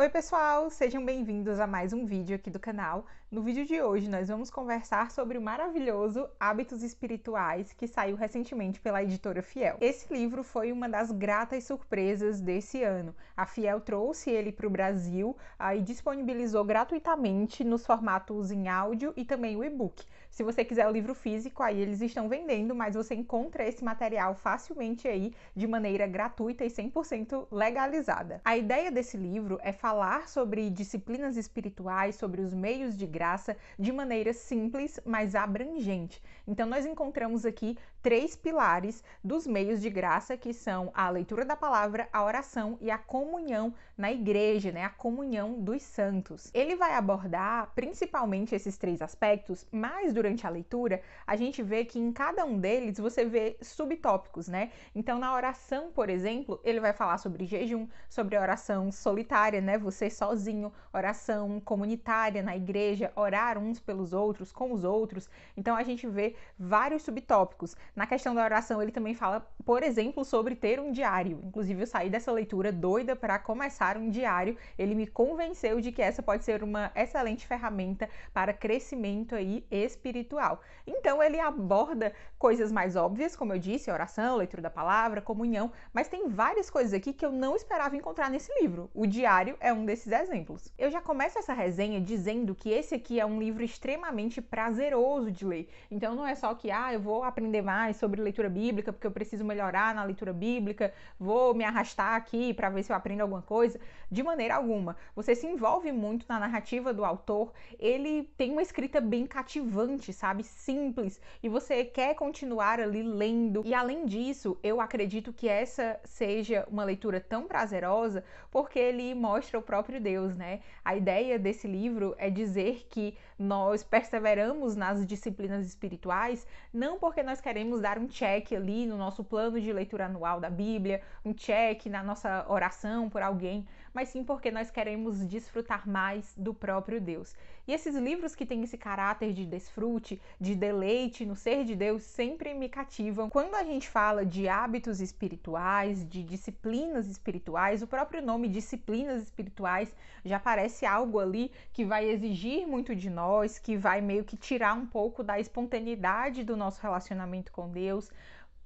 Oi pessoal, sejam bem-vindos a mais um vídeo aqui do canal. No vídeo de hoje nós vamos conversar sobre o maravilhoso Hábitos Espirituais que saiu recentemente pela editora Fiel. Esse livro foi uma das gratas surpresas desse ano. A Fiel trouxe ele para o Brasil ah, e disponibilizou gratuitamente nos formatos em áudio e também o e-book. Se você quiser o livro físico, aí eles estão vendendo, mas você encontra esse material facilmente aí de maneira gratuita e 100% legalizada. A ideia desse livro é falar sobre disciplinas espirituais, sobre os meios de graça de maneira simples, mas abrangente. Então nós encontramos aqui três pilares dos meios de graça que são a leitura da palavra, a oração e a comunhão na igreja, né? A comunhão dos santos. Ele vai abordar principalmente esses três aspectos, mas durante a leitura, a gente vê que em cada um deles você vê subtópicos, né? Então, na oração, por exemplo, ele vai falar sobre jejum, sobre oração solitária, né? Você sozinho, oração comunitária na igreja, orar uns pelos outros, com os outros. Então, a gente vê vários subtópicos. Na questão da oração, ele também fala, por exemplo, sobre ter um diário. Inclusive, eu saí dessa leitura doida para começar um diário. Ele me convenceu de que essa pode ser uma excelente ferramenta para crescimento aí espiritual espiritual. Então ele aborda coisas mais óbvias, como eu disse, oração, leitura da palavra, comunhão, mas tem várias coisas aqui que eu não esperava encontrar nesse livro. O diário é um desses exemplos. Eu já começo essa resenha dizendo que esse aqui é um livro extremamente prazeroso de ler. Então não é só que ah, eu vou aprender mais sobre leitura bíblica porque eu preciso melhorar na leitura bíblica, vou me arrastar aqui para ver se eu aprendo alguma coisa de maneira alguma. Você se envolve muito na narrativa do autor, ele tem uma escrita bem cativante, sabe? Simples, e você quer continuar ali lendo. E além disso, eu acredito que essa seja uma leitura tão prazerosa porque ele mostra o próprio Deus, né? A ideia desse livro é dizer que nós perseveramos nas disciplinas espirituais não porque nós queremos dar um check ali no nosso plano de leitura anual da Bíblia, um check na nossa oração por alguém, mas sim porque nós queremos desfrutar mais do próprio Deus. E esses livros que têm esse caráter de desfrute, de deleite no ser de Deus, sempre me cativam. Quando a gente fala de hábitos espirituais, de disciplinas espirituais, o próprio nome disciplinas espirituais já parece algo ali que vai exigir muito de nós, que vai meio que tirar um pouco da espontaneidade do nosso relacionamento com Deus,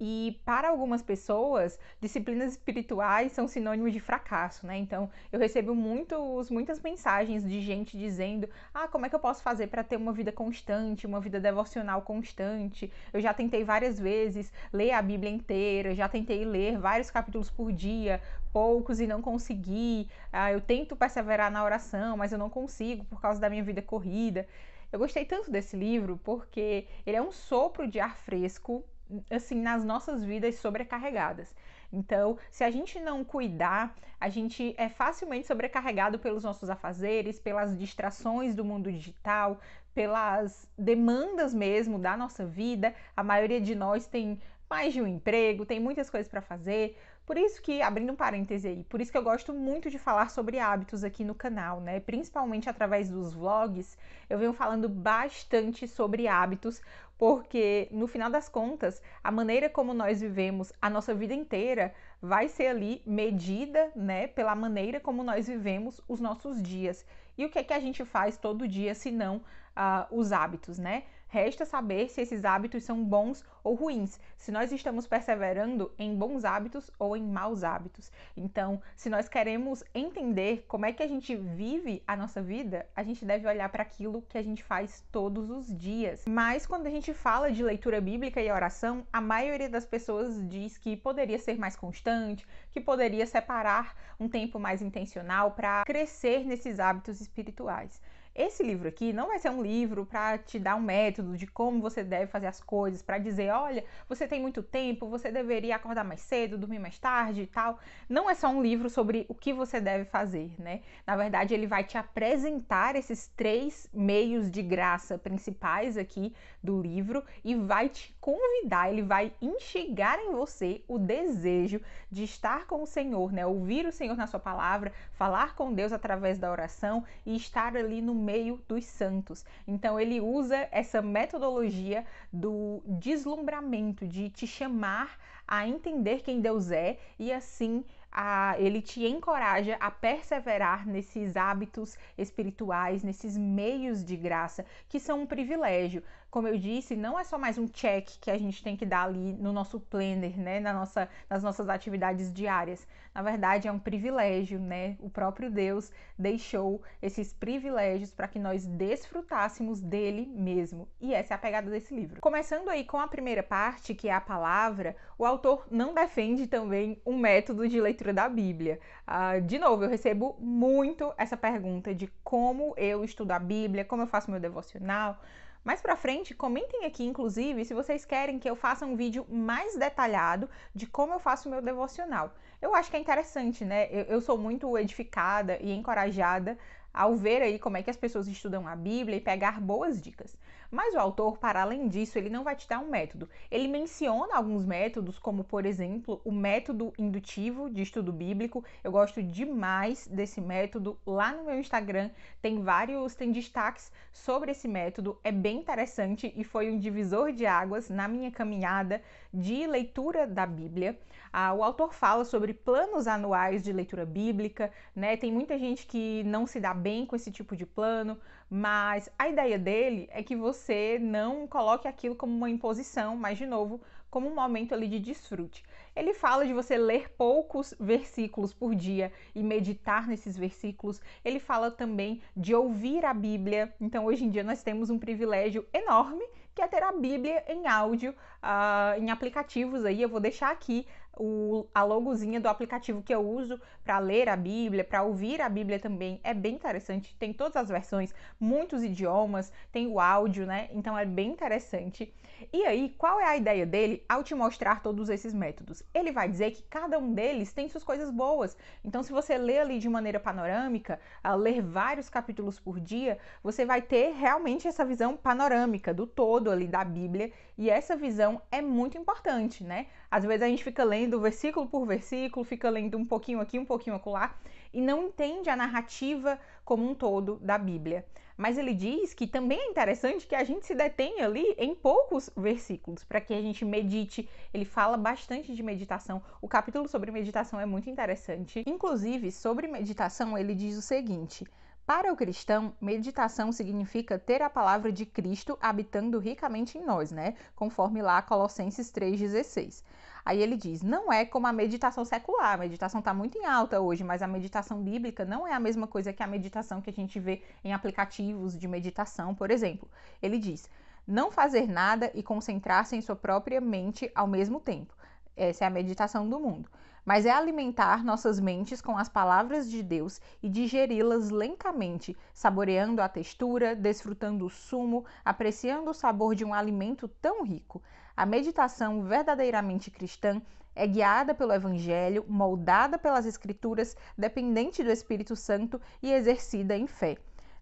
e para algumas pessoas, disciplinas espirituais são sinônimo de fracasso, né? Então, eu recebo muitos, muitas mensagens de gente dizendo: "Ah, como é que eu posso fazer para ter uma vida constante, uma vida devocional constante? Eu já tentei várias vezes ler a Bíblia inteira, já tentei ler vários capítulos por dia, poucos e não consegui. Ah, eu tento perseverar na oração, mas eu não consigo por causa da minha vida corrida." Eu gostei tanto desse livro porque ele é um sopro de ar fresco assim, nas nossas vidas sobrecarregadas. Então, se a gente não cuidar, a gente é facilmente sobrecarregado pelos nossos afazeres, pelas distrações do mundo digital, pelas demandas mesmo da nossa vida. A maioria de nós tem mais de um emprego, tem muitas coisas para fazer, por isso que, abrindo um parêntese aí, por isso que eu gosto muito de falar sobre hábitos aqui no canal, né? Principalmente através dos vlogs, eu venho falando bastante sobre hábitos, porque no final das contas, a maneira como nós vivemos a nossa vida inteira vai ser ali medida, né, pela maneira como nós vivemos os nossos dias. E o que é que a gente faz todo dia, se não uh, os hábitos, né? Resta saber se esses hábitos são bons ou ruins, se nós estamos perseverando em bons hábitos ou em maus hábitos. Então, se nós queremos entender como é que a gente vive a nossa vida, a gente deve olhar para aquilo que a gente faz todos os dias. Mas quando a gente fala de leitura bíblica e oração, a maioria das pessoas diz que poderia ser mais constante, que poderia separar um tempo mais intencional para crescer nesses hábitos espirituais. Esse livro aqui não vai ser um livro para te dar um método de como você deve fazer as coisas, para dizer, olha, você tem muito tempo, você deveria acordar mais cedo, dormir mais tarde e tal. Não é só um livro sobre o que você deve fazer, né? Na verdade, ele vai te apresentar esses três meios de graça principais aqui do livro e vai te convidar, ele vai instigar em você o desejo de estar com o Senhor, né? Ouvir o Senhor na sua palavra, falar com Deus através da oração e estar ali no meio dos santos. Então ele usa essa metodologia do deslumbramento, de te chamar a entender quem Deus é e assim a, ele te encoraja a perseverar nesses hábitos espirituais, nesses meios de graça, que são um privilégio como eu disse, não é só mais um check que a gente tem que dar ali no nosso planner, né, na nossa, nas nossas atividades diárias. Na verdade, é um privilégio, né? O próprio Deus deixou esses privilégios para que nós desfrutássemos dele mesmo. E essa é a pegada desse livro. Começando aí com a primeira parte, que é a palavra, o autor não defende também um método de leitura da Bíblia. Uh, de novo, eu recebo muito essa pergunta de como eu estudo a Bíblia, como eu faço meu devocional. Mais para frente, comentem aqui, inclusive, se vocês querem que eu faça um vídeo mais detalhado de como eu faço o meu devocional. Eu acho que é interessante, né? Eu, eu sou muito edificada e encorajada ao ver aí como é que as pessoas estudam a Bíblia e pegar boas dicas. Mas o autor, para além disso, ele não vai te dar um método. Ele menciona alguns métodos, como por exemplo, o método indutivo de estudo bíblico. Eu gosto demais desse método. Lá no meu Instagram tem vários, tem destaques sobre esse método. É bem interessante e foi um divisor de águas na minha caminhada de leitura da Bíblia. Ah, o autor fala sobre planos anuais de leitura bíblica, né? Tem muita gente que não se dá bem com esse tipo de plano, mas a ideia dele é que você não coloque aquilo como uma imposição, mas de novo, como um momento ali de desfrute. Ele fala de você ler poucos versículos por dia e meditar nesses versículos. Ele fala também de ouvir a Bíblia. Então, hoje em dia, nós temos um privilégio enorme que é ter a Bíblia em áudio, uh, em aplicativos aí. Eu vou deixar aqui o, a logozinha do aplicativo que eu uso para ler a Bíblia, para ouvir a Bíblia também, é bem interessante. Tem todas as versões, muitos idiomas, tem o áudio, né? Então é bem interessante. E aí, qual é a ideia dele ao te mostrar todos esses métodos? Ele vai dizer que cada um deles tem suas coisas boas. Então, se você lê ali de maneira panorâmica, ler vários capítulos por dia, você vai ter realmente essa visão panorâmica do todo ali da Bíblia. E essa visão é muito importante, né? Às vezes a gente fica lendo versículo por versículo, fica lendo um pouquinho aqui, um pouquinho acolá, e não entende a narrativa como um todo da Bíblia. Mas ele diz que também é interessante que a gente se detenha ali em poucos versículos, para que a gente medite. Ele fala bastante de meditação. O capítulo sobre meditação é muito interessante. Inclusive, sobre meditação, ele diz o seguinte: para o cristão, meditação significa ter a palavra de Cristo habitando ricamente em nós, né? Conforme lá Colossenses 3,16. Aí ele diz: não é como a meditação secular, a meditação está muito em alta hoje, mas a meditação bíblica não é a mesma coisa que a meditação que a gente vê em aplicativos de meditação, por exemplo. Ele diz: não fazer nada e concentrar-se em sua própria mente ao mesmo tempo. Essa é a meditação do mundo mas é alimentar nossas mentes com as palavras de Deus e digeri-las lentamente, saboreando a textura, desfrutando o sumo, apreciando o sabor de um alimento tão rico. A meditação verdadeiramente cristã é guiada pelo Evangelho, moldada pelas Escrituras, dependente do Espírito Santo e exercida em fé.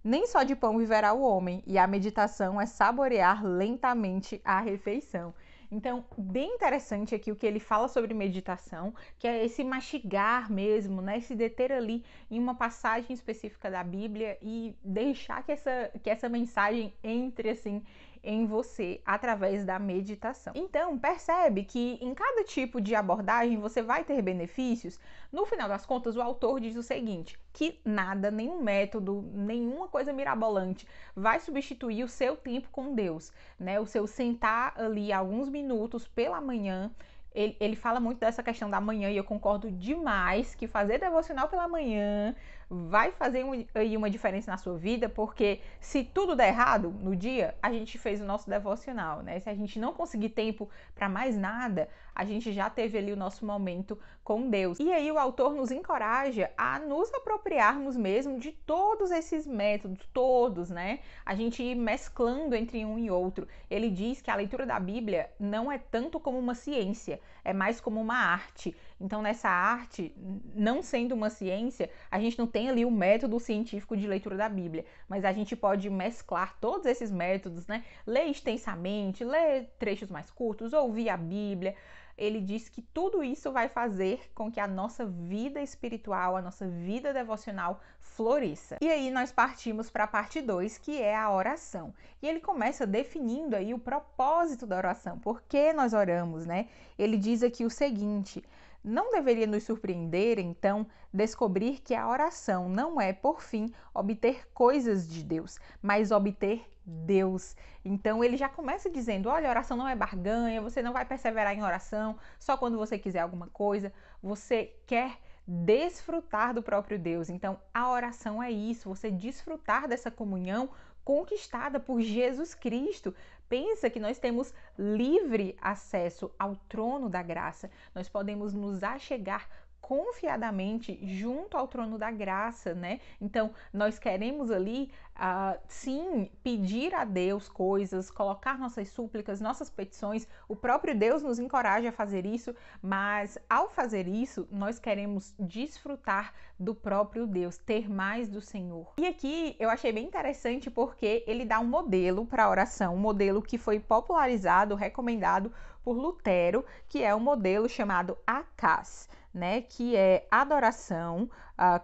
Nem só de pão viverá o homem, e a meditação é saborear lentamente a refeição. Então, bem interessante aqui o que ele fala sobre meditação, que é esse mastigar mesmo, né? Se deter ali em uma passagem específica da Bíblia e deixar que essa, que essa mensagem entre assim em você através da meditação. Então, percebe que em cada tipo de abordagem você vai ter benefícios. No final das contas, o autor diz o seguinte: que nada, nenhum método, nenhuma coisa mirabolante vai substituir o seu tempo com Deus, né? O seu sentar ali alguns minutos pela manhã ele, ele, fala muito dessa questão da manhã e eu concordo demais que fazer devocional pela manhã vai fazer um, aí uma diferença na sua vida, porque se tudo der errado no dia, a gente fez o nosso devocional, né? Se a gente não conseguir tempo para mais nada, a gente já teve ali o nosso momento com Deus. E aí o autor nos encoraja a nos apropriarmos mesmo de todos esses métodos, todos, né? A gente ir mesclando entre um e outro. Ele diz que a leitura da Bíblia não é tanto como uma ciência, é mais como uma arte. Então, nessa arte, não sendo uma ciência, a gente não tem tem ali o método científico de leitura da Bíblia, mas a gente pode mesclar todos esses métodos, né? Ler extensamente, ler trechos mais curtos, ouvir a Bíblia, ele diz que tudo isso vai fazer com que a nossa vida espiritual, a nossa vida devocional floresça. E aí nós partimos para a parte 2, que é a oração. E ele começa definindo aí o propósito da oração, por que nós oramos, né? Ele diz aqui o seguinte: não deveria nos surpreender, então, descobrir que a oração não é, por fim, obter coisas de Deus, mas obter Deus. Então ele já começa dizendo: olha, oração não é barganha, você não vai perseverar em oração só quando você quiser alguma coisa, você quer desfrutar do próprio Deus. Então a oração é isso, você desfrutar dessa comunhão conquistada por Jesus Cristo. Pensa que nós temos livre acesso ao trono da graça. Nós podemos nos achegar confiadamente junto ao trono da graça, né? Então, nós queremos ali, uh, sim, pedir a Deus coisas, colocar nossas súplicas, nossas petições. O próprio Deus nos encoraja a fazer isso, mas ao fazer isso, nós queremos desfrutar do próprio Deus, ter mais do Senhor. E aqui eu achei bem interessante porque ele dá um modelo para oração, um modelo que foi popularizado, recomendado por Lutero, que é o modelo chamado ACAS, né, que é adoração,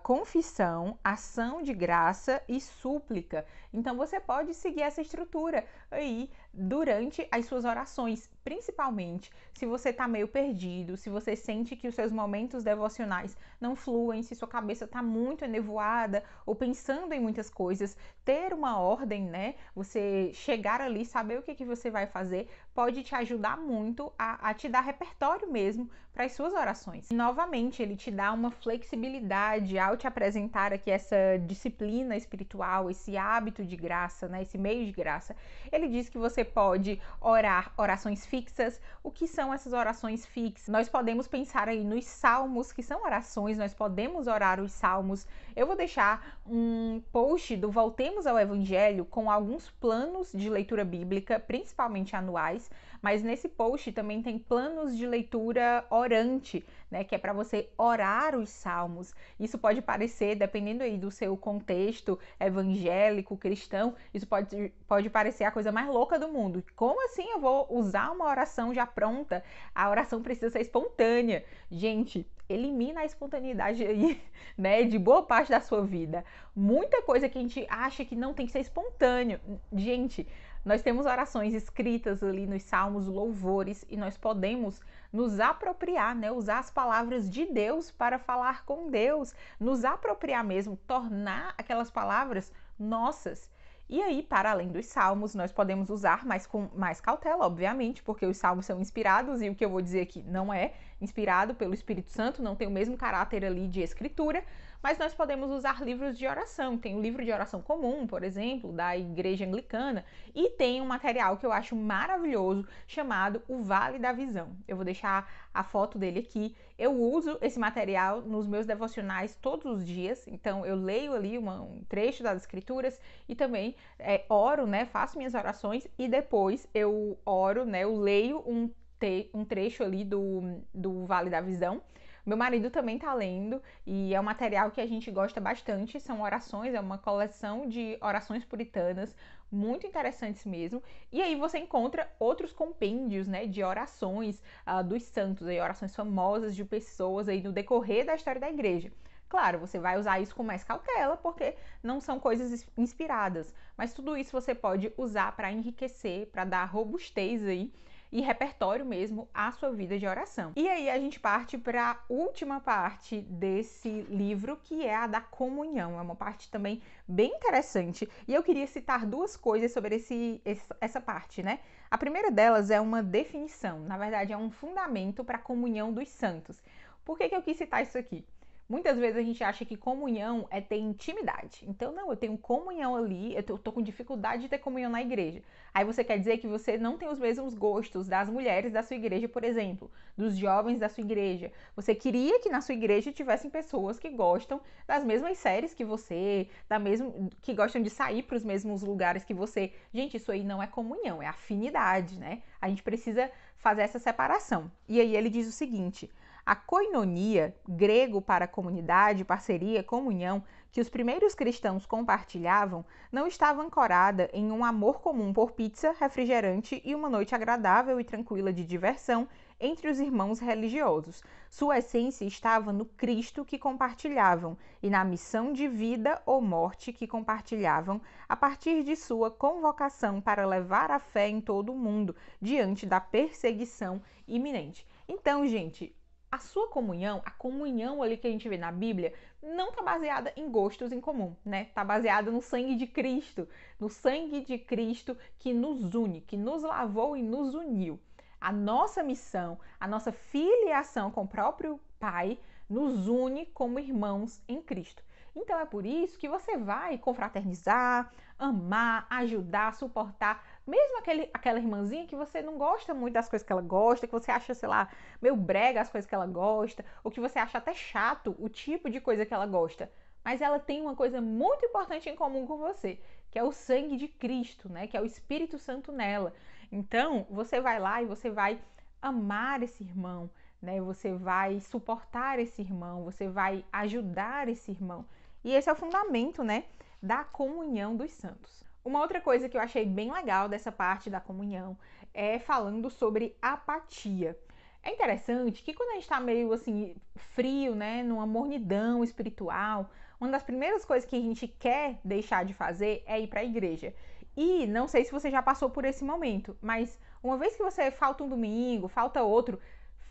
confissão, ação de graça e súplica. Então você pode seguir essa estrutura aí durante as suas orações, principalmente se você está meio perdido, se você sente que os seus momentos devocionais não fluem, se sua cabeça está muito enevoada ou pensando em muitas coisas, ter uma ordem, né? Você chegar ali, saber o que, que você vai fazer, pode te ajudar muito a, a te dar repertório mesmo para as suas orações. E, novamente, ele te dá uma flexibilidade ao te apresentar aqui essa disciplina espiritual, esse hábito de graça, né, esse meio de graça. Ele diz que você pode orar orações fixas. O que são essas orações fixas? Nós podemos pensar aí nos salmos, que são orações, nós podemos orar os salmos. Eu vou deixar um post do Voltemos ao Evangelho com alguns planos de leitura bíblica, principalmente anuais mas nesse post também tem planos de leitura orante, né, que é para você orar os salmos. Isso pode parecer, dependendo aí do seu contexto evangélico, cristão, isso pode, pode parecer a coisa mais louca do mundo. Como assim eu vou usar uma oração já pronta? A oração precisa ser espontânea. Gente, elimina a espontaneidade aí, né, de boa parte da sua vida. Muita coisa que a gente acha que não tem que ser espontâneo. Gente, nós temos orações escritas ali nos salmos, louvores, e nós podemos nos apropriar, né? usar as palavras de Deus para falar com Deus, nos apropriar mesmo, tornar aquelas palavras nossas. E aí, para além dos salmos, nós podemos usar, mas com mais cautela, obviamente, porque os salmos são inspirados e o que eu vou dizer aqui não é inspirado pelo Espírito Santo, não tem o mesmo caráter ali de escritura, mas nós podemos usar livros de oração. Tem o livro de oração comum, por exemplo, da Igreja Anglicana, e tem um material que eu acho maravilhoso chamado O Vale da Visão. Eu vou deixar a foto dele aqui. Eu uso esse material nos meus devocionais todos os dias, então eu leio ali uma, um trecho das escrituras e também é, oro, né? Faço minhas orações e depois eu oro, né? Eu leio um, te, um trecho ali do, do Vale da Visão meu marido também tá lendo e é um material que a gente gosta bastante. São orações, é uma coleção de orações puritanas, muito interessantes mesmo. E aí você encontra outros compêndios, né, de orações uh, dos santos, aí, orações famosas de pessoas aí no decorrer da história da igreja. Claro, você vai usar isso com mais cautela, porque não são coisas inspiradas, mas tudo isso você pode usar para enriquecer, para dar robustez aí e repertório mesmo à sua vida de oração. E aí a gente parte para a última parte desse livro, que é a da comunhão. É uma parte também bem interessante. E eu queria citar duas coisas sobre esse, essa parte, né? A primeira delas é uma definição, na verdade, é um fundamento para a comunhão dos santos. Por que, que eu quis citar isso aqui? Muitas vezes a gente acha que comunhão é ter intimidade. Então, não, eu tenho comunhão ali, eu tô, tô com dificuldade de ter comunhão na igreja. Aí você quer dizer que você não tem os mesmos gostos das mulheres da sua igreja, por exemplo, dos jovens da sua igreja. Você queria que na sua igreja tivessem pessoas que gostam das mesmas séries que você, da mesmo, que gostam de sair para os mesmos lugares que você. Gente, isso aí não é comunhão, é afinidade, né? A gente precisa fazer essa separação. E aí ele diz o seguinte: a koinonia, grego para comunidade, parceria, comunhão, que os primeiros cristãos compartilhavam, não estava ancorada em um amor comum por pizza, refrigerante e uma noite agradável e tranquila de diversão entre os irmãos religiosos. Sua essência estava no Cristo que compartilhavam e na missão de vida ou morte que compartilhavam a partir de sua convocação para levar a fé em todo o mundo diante da perseguição iminente. Então, gente, a sua comunhão, a comunhão ali que a gente vê na Bíblia, não está baseada em gostos em comum, né? Está baseada no sangue de Cristo, no sangue de Cristo que nos une, que nos lavou e nos uniu. A nossa missão, a nossa filiação com o próprio Pai nos une como irmãos em Cristo. Então é por isso que você vai confraternizar, amar, ajudar, suportar mesmo aquele, aquela irmãzinha que você não gosta muito das coisas que ela gosta, que você acha, sei lá, meio brega as coisas que ela gosta, ou que você acha até chato o tipo de coisa que ela gosta. Mas ela tem uma coisa muito importante em comum com você, que é o sangue de Cristo, né? Que é o Espírito Santo nela. Então, você vai lá e você vai amar esse irmão, né? Você vai suportar esse irmão, você vai ajudar esse irmão. E esse é o fundamento, né, da comunhão dos santos. Uma outra coisa que eu achei bem legal dessa parte da comunhão é falando sobre apatia. É interessante que quando a gente está meio assim frio, né, numa mornidão espiritual, uma das primeiras coisas que a gente quer deixar de fazer é ir para a igreja. E não sei se você já passou por esse momento, mas uma vez que você falta um domingo, falta outro,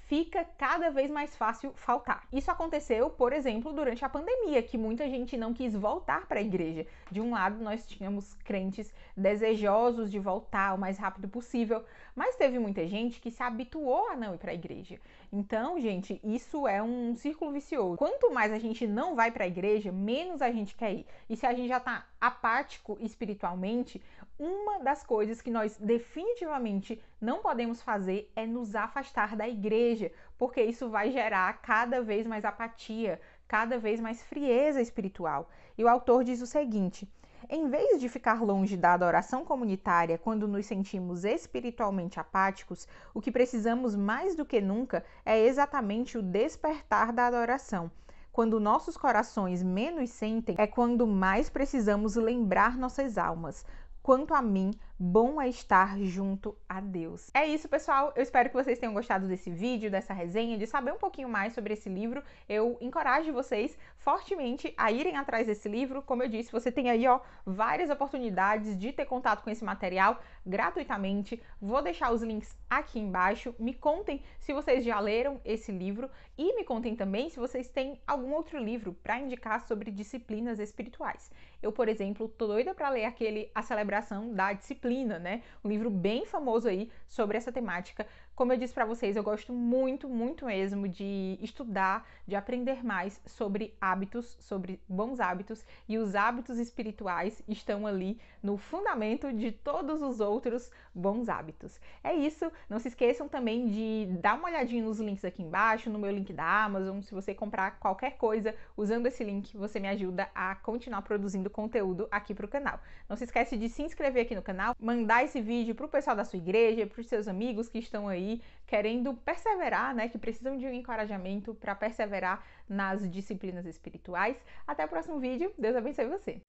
fica cada vez mais fácil faltar. Isso aconteceu, por exemplo, durante a pandemia, que muita gente não quis voltar para a igreja. De um lado, nós tínhamos crentes desejosos de voltar o mais rápido possível, mas teve muita gente que se habituou a não ir para a igreja. Então, gente, isso é um círculo vicioso. Quanto mais a gente não vai para a igreja, menos a gente quer ir. E se a gente já tá apático espiritualmente, uma das coisas que nós definitivamente não podemos fazer é nos afastar da igreja, porque isso vai gerar cada vez mais apatia, cada vez mais frieza espiritual. E o autor diz o seguinte: em vez de ficar longe da adoração comunitária quando nos sentimos espiritualmente apáticos, o que precisamos mais do que nunca é exatamente o despertar da adoração quando nossos corações menos sentem, é quando mais precisamos lembrar nossas almas. Quanto a mim, Bom é estar junto a Deus. É isso, pessoal. Eu espero que vocês tenham gostado desse vídeo, dessa resenha, de saber um pouquinho mais sobre esse livro. Eu encorajo vocês fortemente a irem atrás desse livro. Como eu disse, você tem aí ó, várias oportunidades de ter contato com esse material gratuitamente. Vou deixar os links aqui embaixo. Me contem se vocês já leram esse livro e me contem também se vocês têm algum outro livro para indicar sobre disciplinas espirituais. Eu, por exemplo, tô doida para ler aquele A Celebração da Disciplina disciplina, né? Um livro bem famoso aí sobre essa temática como eu disse para vocês, eu gosto muito, muito mesmo de estudar, de aprender mais sobre hábitos, sobre bons hábitos, e os hábitos espirituais estão ali no fundamento de todos os outros bons hábitos. É isso, não se esqueçam também de dar uma olhadinha nos links aqui embaixo, no meu link da Amazon, se você comprar qualquer coisa usando esse link, você me ajuda a continuar produzindo conteúdo aqui para o canal. Não se esquece de se inscrever aqui no canal, mandar esse vídeo para o pessoal da sua igreja, para os seus amigos que estão aí aí querendo perseverar, né, que precisam de um encorajamento para perseverar nas disciplinas espirituais. Até o próximo vídeo. Deus abençoe você.